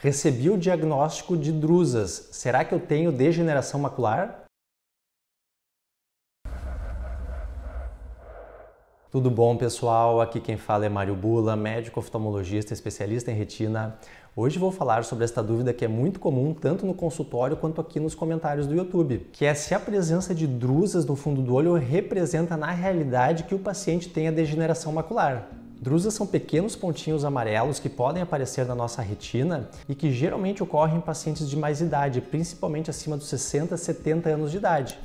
Recebi o diagnóstico de drusas. Será que eu tenho degeneração macular? Tudo bom, pessoal? Aqui quem fala é Mário Bula, médico oftalmologista, especialista em retina. Hoje vou falar sobre esta dúvida que é muito comum tanto no consultório quanto aqui nos comentários do YouTube, que é se a presença de drusas no fundo do olho representa na realidade que o paciente tenha degeneração macular. Drusas são pequenos pontinhos amarelos que podem aparecer na nossa retina e que geralmente ocorrem em pacientes de mais idade, principalmente acima dos 60, 70 anos de idade,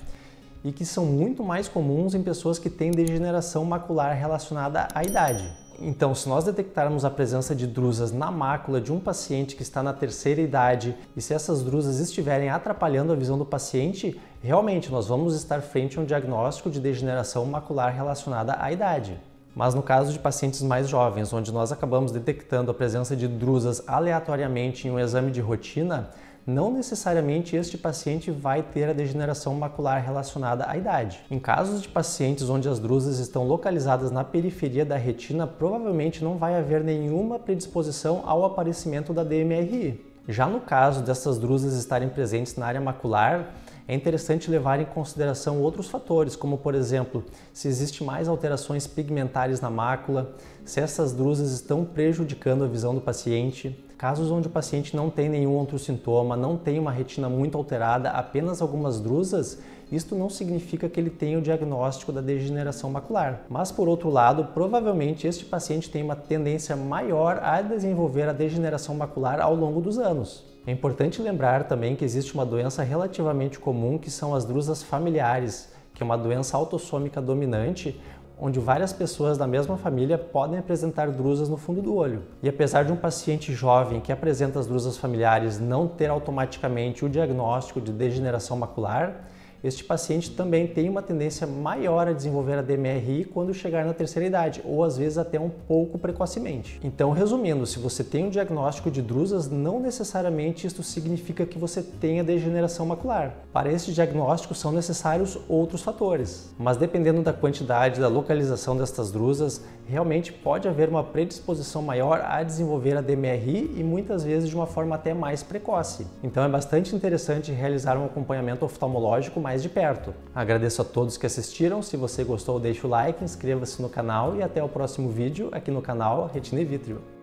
e que são muito mais comuns em pessoas que têm degeneração macular relacionada à idade. Então, se nós detectarmos a presença de drusas na mácula de um paciente que está na terceira idade e se essas drusas estiverem atrapalhando a visão do paciente, realmente nós vamos estar frente a um diagnóstico de degeneração macular relacionada à idade. Mas no caso de pacientes mais jovens, onde nós acabamos detectando a presença de drusas aleatoriamente em um exame de rotina, não necessariamente este paciente vai ter a degeneração macular relacionada à idade. Em casos de pacientes onde as drusas estão localizadas na periferia da retina, provavelmente não vai haver nenhuma predisposição ao aparecimento da DMRI. Já no caso dessas drusas estarem presentes na área macular, é interessante levar em consideração outros fatores, como por exemplo, se existe mais alterações pigmentares na mácula, se essas drusas estão prejudicando a visão do paciente, Casos onde o paciente não tem nenhum outro sintoma, não tem uma retina muito alterada, apenas algumas drusas, isto não significa que ele tenha o diagnóstico da degeneração macular. Mas por outro lado, provavelmente este paciente tem uma tendência maior a desenvolver a degeneração macular ao longo dos anos. É importante lembrar também que existe uma doença relativamente comum que são as drusas familiares, que é uma doença autossômica dominante, onde várias pessoas da mesma família podem apresentar drusas no fundo do olho. E apesar de um paciente jovem que apresenta as drusas familiares não ter automaticamente o diagnóstico de degeneração macular, este paciente também tem uma tendência maior a desenvolver a DMRI quando chegar na terceira idade, ou às vezes até um pouco precocemente. Então, resumindo, se você tem um diagnóstico de drusas, não necessariamente isso significa que você tenha degeneração macular. Para esse diagnóstico são necessários outros fatores, mas dependendo da quantidade, da localização destas drusas, realmente pode haver uma predisposição maior a desenvolver a DMRI e muitas vezes de uma forma até mais precoce. Então, é bastante interessante realizar um acompanhamento oftalmológico mais mais de perto. Agradeço a todos que assistiram. Se você gostou, deixe o like, inscreva-se no canal e até o próximo vídeo aqui no canal Retina e Vítreo.